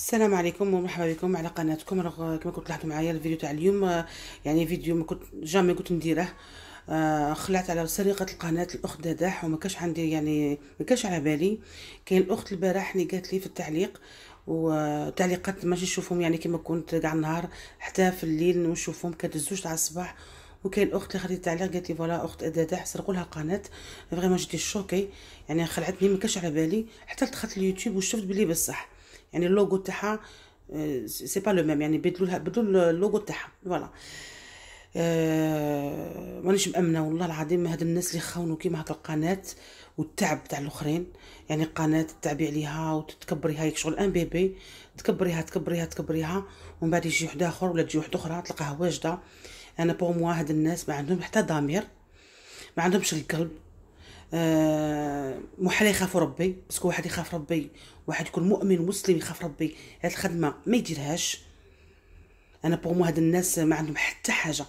السلام عليكم ومرحبا بكم على قناتكم كما كنت لاحظتوا معايا الفيديو تاع اليوم آه، يعني فيديو ما كنت جامي كنت نديره آه، خلعت على سرقه القناه الاخت داداح وما كاش عندي يعني ما كاش على بالي كاين الاخت البارح اللي قالت لي في التعليق وتعليقات ماشي نشوفهم يعني كما كنت كاع النهار حتى في الليل نشوفهم كانت الزوج تاع الصباح وكاين اخت اللي خدت تعليق قالت لي فوالا اخت داداح سرقوا لها القناه فريمون جيتي شوكي يعني خلعتني ما كاش على بالي حتى دخلت اليوتيوب وشفت بلي بصح يعني اللوغو تاعها سي با لو ميم يعني بدلوا بدلوا اللوغو تاعها فوالا أه مانيش مامنه والله العظيم هاد الناس اللي خاونوا كيما هاد القناه والتعب تاع الاخرين يعني قناه تعبي عليها وتكبريها هيك شغل ان بيبي تكبريها تكبريها تكبريها ومن بعد يجي واحد اخر ولا تجي واحد اخرى تلقاها واجده انا بوغ موا هاد الناس ما عندهم حتى ضمير ما عندهمش القلب أه مو حلا ربي باسكو واحد يخاف ربي واحد يكون مؤمن مسلم يخاف ربي هاد الخدمه ما يديرهاش انا بوغ مو هاد الناس ما عندهم حتى حاجه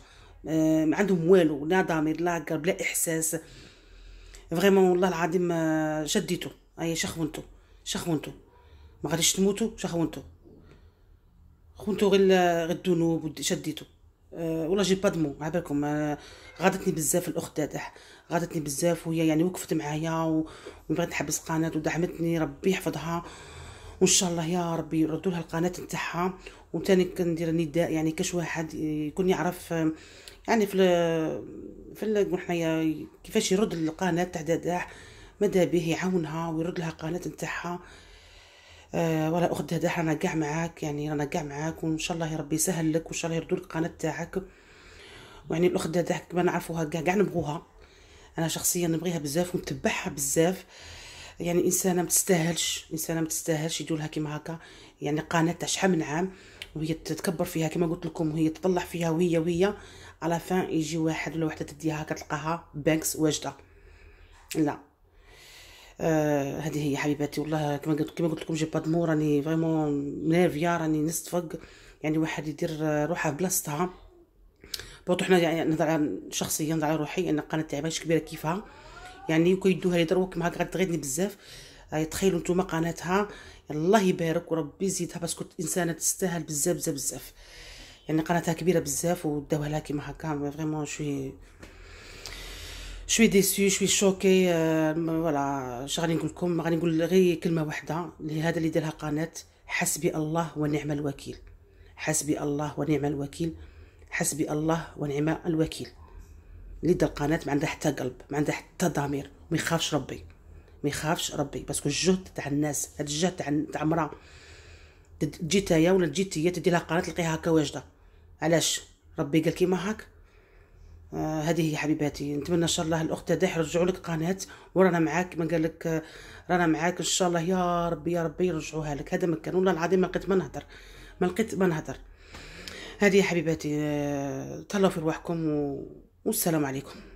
أه ما عندهم والو لا ضمير لا قلب لا احساس فريمون والله العظيم آه، شديتو اي شخونتو شخونتو ما غاديش تموتوا شخونتو خونتو غير آه، غير الذنوب شديتو ولا أه، والله جيب با دمو عبالكم أه غادتني بزاف الاخت دادح غادتني بزاف وهي يعني وقفت معايا وبغيت نحبس قناه ودعمتني ربي يحفظها وان شاء الله يا ربي يردوا لها القناه نتاعها وثاني كندير نداء يعني كاش واحد يكون يعرف أه، يعني في ال في نقول حنايا كيفاش يرد القناه تاع داداح ماذا به يعاونها ويرد لها القناه نتاعها آه، ولا اخت هذا رانا كاع معاك يعني رانا كاع معاك وان شاء الله ربي يسهل لك وان شاء الله يردوا القناه تاعك ويعني الاخت هذا كما نعرفوها كاع كاع نبغوها انا شخصيا نبغيها بزاف ونتبعها بزاف يعني انسانه ما تستاهلش انسانه ما تستاهلش يدولها كيما هكا يعني قناه تاع شحال من عام وهي تتكبر فيها كما قلت لكم وهي تطلع فيها وهي وهي على فان يجي واحد ولا وحده تديها تلقاها بانكس واجده لا آه هذه هي حبيباتي والله كما قلت كما قلت لكم جي با دمو راني فريمون منافيه راني نستفق يعني واحد يدير روحه بلاصتها بوطو حنا يعني على شخصيا على روحي ان قناه تعباش كبيره كيفها يعني وكيدوها لي دروك معاك غتغيدني بزاف آه، تخيلوا نتوما قناتها الله يبارك وربي يزيدها باسكو انسانه تستاهل بزاف بزاف بزاف يعني قناتها كبيره بزاف وداوها لها كيما هكا فريمون شوي شوي ديسو شوي شوكي آه فوالا اش غادي نقول لكم غادي نقول غير كلمه واحده لهذا اللي دارها قناه حسبي الله ونعم الوكيل حسبي الله ونعم الوكيل حسبي الله ونعم الوكيل اللي دار القناه ما عندها حتى قلب ما عندها حتى ضمير ما يخافش ربي ما يخافش ربي باسكو الجهد تاع الناس هاد الجهد تاع تاع مرا تجي تايا ولا تجي تيا تدير لها قناه تلقيها هكا واجده علاش ربي قال كيما هاك آه هذه هي حبيباتي نتمنى ان شاء الله الاخت دح يرجعوا لك قناه ورانا معاك ما قال لك رانا معاك ان شاء الله يا ربي يا ربي يرجعوها لك هذا مكان والله العظيم ما لقيت ما نهضر ما لقيت ما نهضر هذه حبيباتي آه، تهلاو في رواحكم و... والسلام عليكم